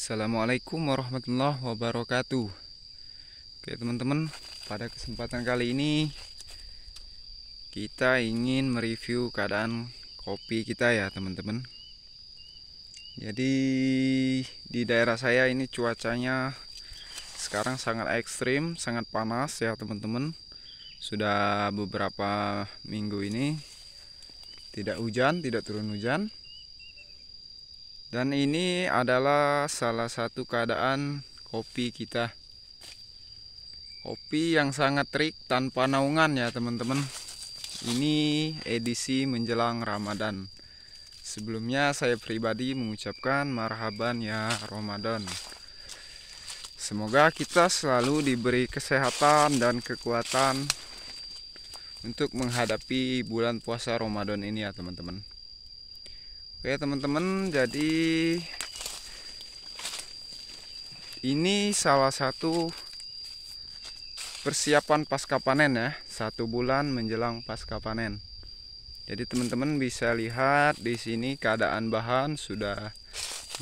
Assalamualaikum warahmatullahi wabarakatuh Oke teman-teman Pada kesempatan kali ini Kita ingin mereview keadaan kopi kita ya teman-teman Jadi di daerah saya ini cuacanya Sekarang sangat ekstrim Sangat panas ya teman-teman Sudah beberapa minggu ini Tidak hujan, tidak turun hujan dan ini adalah salah satu keadaan kopi kita. Kopi yang sangat trik tanpa naungan ya teman-teman. Ini edisi menjelang Ramadan. Sebelumnya saya pribadi mengucapkan marhaban ya Ramadan. Semoga kita selalu diberi kesehatan dan kekuatan untuk menghadapi bulan puasa Ramadan ini ya teman-teman. Oke teman-teman jadi ini salah satu persiapan pasca panen ya satu bulan menjelang pasca panen jadi teman-teman bisa lihat di sini keadaan bahan sudah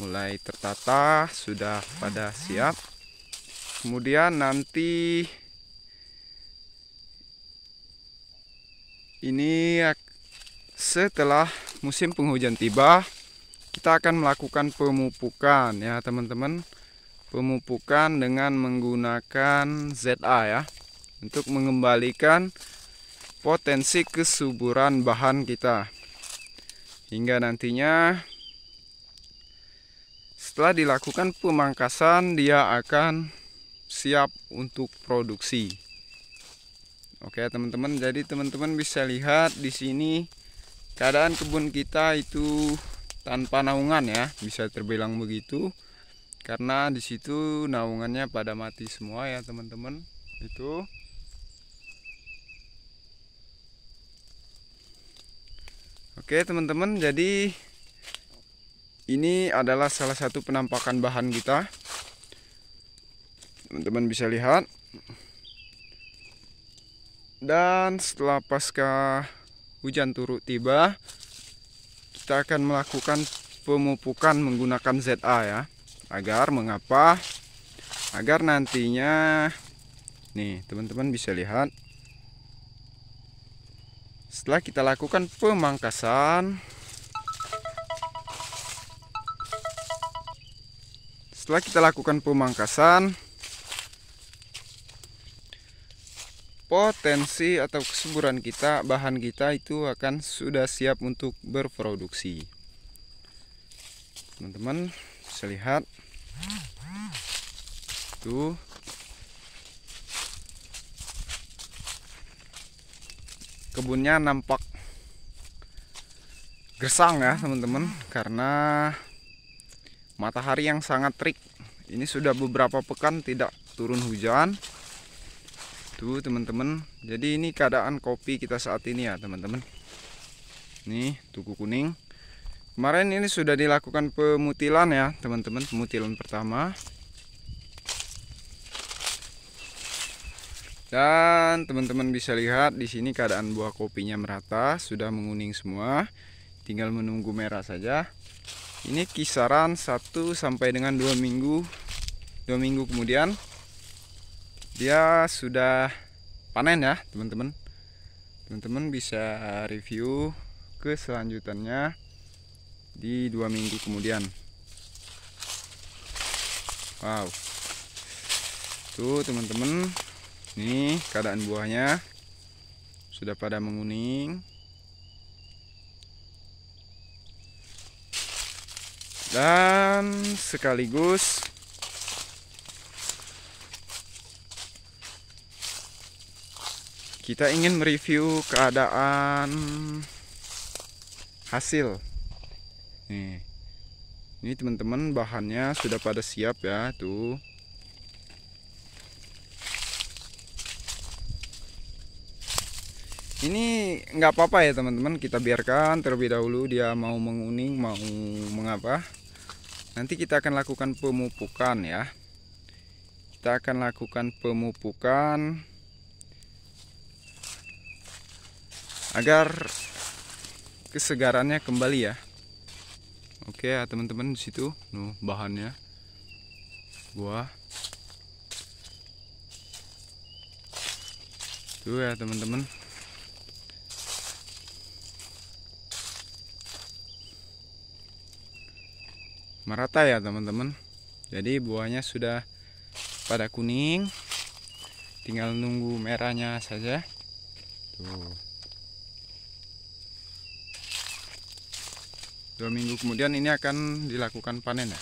mulai tertata sudah pada siap kemudian nanti ini setelah musim penghujan tiba, kita akan melakukan pemupukan ya teman-teman. Pemupukan dengan menggunakan ZA ya untuk mengembalikan potensi kesuburan bahan kita hingga nantinya setelah dilakukan pemangkasan dia akan siap untuk produksi. Oke, teman-teman. Jadi teman-teman bisa lihat di sini keadaan kebun kita itu tanpa naungan ya bisa terbilang begitu karena disitu naungannya pada mati semua ya teman-teman itu Oke teman-teman jadi ini adalah salah satu penampakan bahan kita teman-teman bisa lihat dan setelah pasca hujan turut tiba kita akan melakukan pemupukan menggunakan ZA ya agar mengapa agar nantinya nih teman-teman bisa lihat setelah kita lakukan pemangkasan setelah kita lakukan pemangkasan potensi atau kesuburan kita, bahan kita itu akan sudah siap untuk berproduksi. Teman-teman bisa lihat. Tuh. Kebunnya nampak gersang ya, teman-teman, karena matahari yang sangat terik. Ini sudah beberapa pekan tidak turun hujan. Tuh teman-teman Jadi ini keadaan kopi kita saat ini ya teman-teman Nih tuku kuning Kemarin ini sudah dilakukan pemutilan ya teman-teman Pemutilan pertama Dan teman-teman bisa lihat di sini keadaan buah kopinya merata Sudah menguning semua Tinggal menunggu merah saja Ini kisaran 1 sampai dengan 2 minggu 2 minggu kemudian dia sudah panen ya teman-teman teman-teman bisa review ke selanjutannya di dua minggu kemudian wow tuh teman-teman ini keadaan buahnya sudah pada menguning dan sekaligus kita ingin mereview keadaan hasil nih ini teman-teman bahannya sudah pada siap ya tuh ini nggak apa-apa ya teman-teman kita biarkan terlebih dahulu dia mau menguning mau mengapa nanti kita akan lakukan pemupukan ya kita akan lakukan pemupukan agar kesegarannya kembali ya oke ya teman-teman di situ nuh bahannya buah tuh ya teman-teman merata ya teman-teman jadi buahnya sudah pada kuning tinggal nunggu merahnya saja tuh dua minggu kemudian ini akan dilakukan panen ya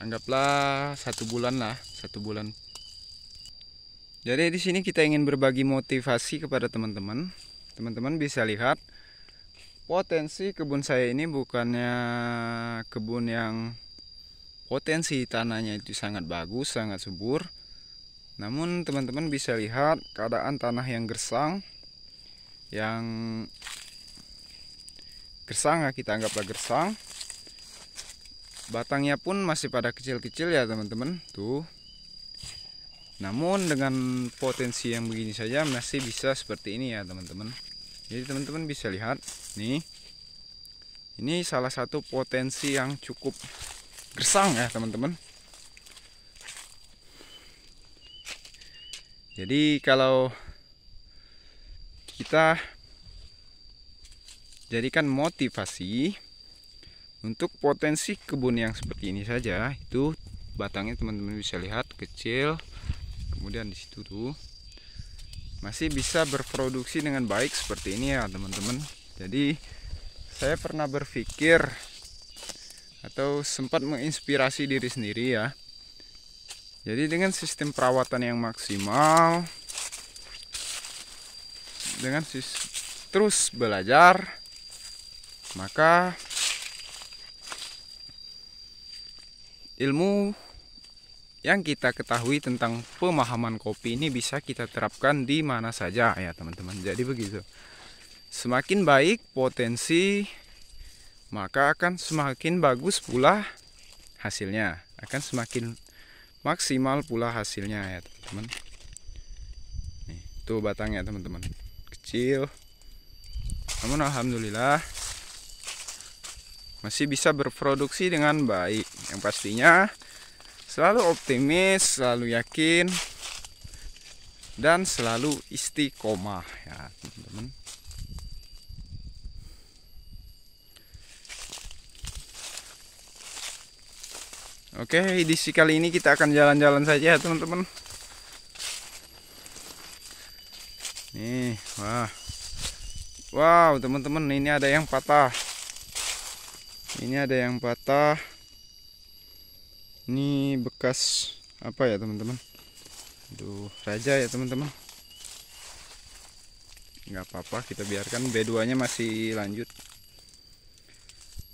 anggaplah satu bulan lah satu bulan jadi di sini kita ingin berbagi motivasi kepada teman-teman teman-teman bisa lihat potensi kebun saya ini bukannya kebun yang potensi tanahnya itu sangat bagus sangat subur namun teman-teman bisa lihat keadaan tanah yang gersang yang gersang ya kita anggaplah gersang batangnya pun masih pada kecil-kecil ya teman-teman tuh namun dengan potensi yang begini saja masih bisa seperti ini ya teman-teman jadi teman-teman bisa lihat nih ini salah satu potensi yang cukup gersang ya teman-teman jadi kalau kita jadikan motivasi untuk potensi kebun yang seperti ini saja itu batangnya teman-teman bisa lihat kecil kemudian disitu tuh masih bisa berproduksi dengan baik seperti ini ya teman-teman jadi saya pernah berpikir atau sempat menginspirasi diri sendiri ya jadi dengan sistem perawatan yang maksimal dengan sistem terus belajar maka ilmu yang kita ketahui tentang pemahaman kopi ini bisa kita terapkan di mana saja ya teman-teman. Jadi begitu. Semakin baik potensi maka akan semakin bagus pula hasilnya. Akan semakin maksimal pula hasilnya ya teman-teman. Nih, tuh batangnya teman-teman. Kecil. Namun alhamdulillah masih bisa berproduksi dengan baik. Yang pastinya selalu optimis, selalu yakin dan selalu istiqomah ya, teman-teman. Oke, edisi kali ini kita akan jalan-jalan saja, ya, teman-teman. Nih, wah. Wow, teman-teman, ini ada yang patah ini ada yang patah ini bekas apa ya teman-teman aduh raja ya teman-teman nggak apa-apa kita biarkan B2 nya masih lanjut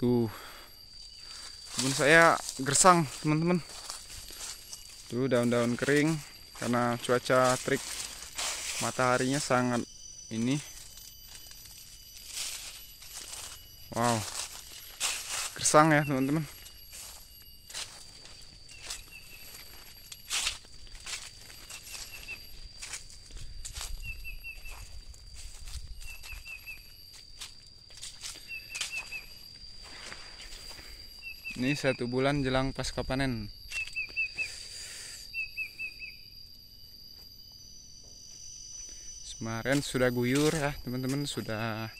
tuh kebun saya gersang teman-teman tuh daun-daun kering karena cuaca trik mataharinya sangat ini wow gersang ya teman-teman Ini satu bulan jelang pasca panen. Kemarin sudah guyur ya, teman-teman sudah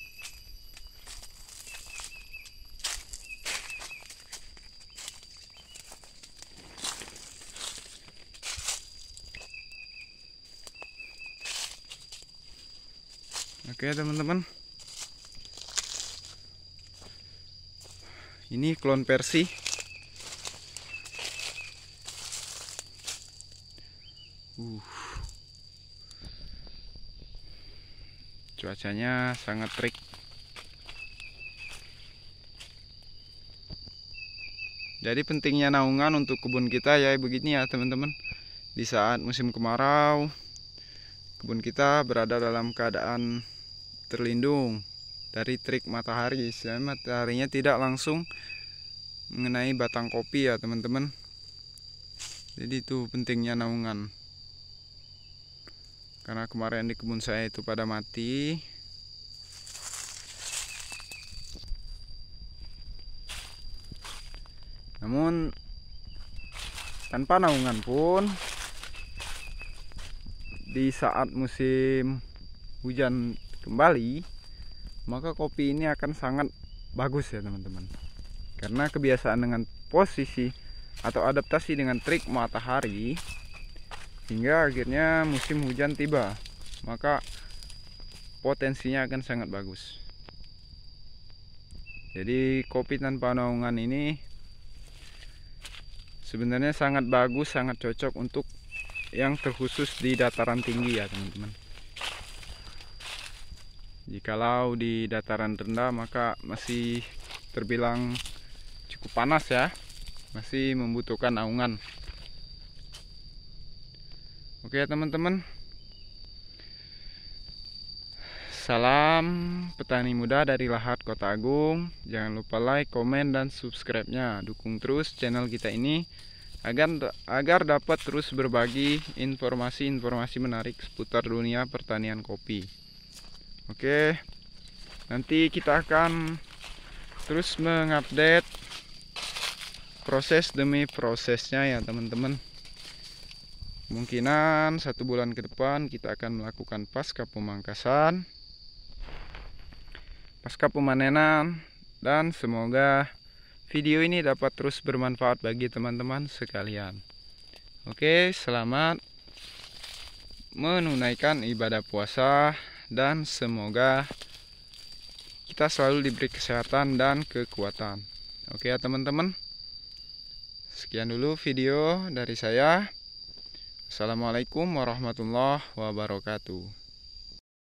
Oke teman-teman Ini klon versi uh. Cuacanya sangat terik Jadi pentingnya naungan untuk kebun kita ya begini ya teman-teman Di saat musim kemarau Kebun kita berada dalam keadaan terlindung dari trik matahari sehingga mataharinya tidak langsung mengenai batang kopi ya teman-teman jadi itu pentingnya naungan karena kemarin di kebun saya itu pada mati namun tanpa naungan pun di saat musim hujan kembali maka kopi ini akan sangat bagus ya teman-teman karena kebiasaan dengan posisi atau adaptasi dengan trik matahari hingga akhirnya musim hujan tiba maka potensinya akan sangat bagus jadi kopi tanpa naungan ini sebenarnya sangat bagus sangat cocok untuk yang terkhusus di dataran tinggi ya teman-teman jikalau di dataran rendah maka masih terbilang cukup panas ya masih membutuhkan naungan oke teman-teman salam petani muda dari lahat kota agung jangan lupa like komen dan subscribe nya dukung terus channel kita ini agar agar dapat terus berbagi informasi-informasi menarik seputar dunia pertanian kopi Oke, nanti kita akan terus mengupdate proses demi prosesnya ya teman-teman. Kemungkinan satu bulan ke depan kita akan melakukan pasca pemangkasan, pasca pemanenan, dan semoga video ini dapat terus bermanfaat bagi teman-teman sekalian. Oke, selamat menunaikan ibadah puasa dan semoga kita selalu diberi kesehatan dan kekuatan. Oke ya teman-teman. Sekian dulu video dari saya. Assalamualaikum warahmatullahi wabarakatuh.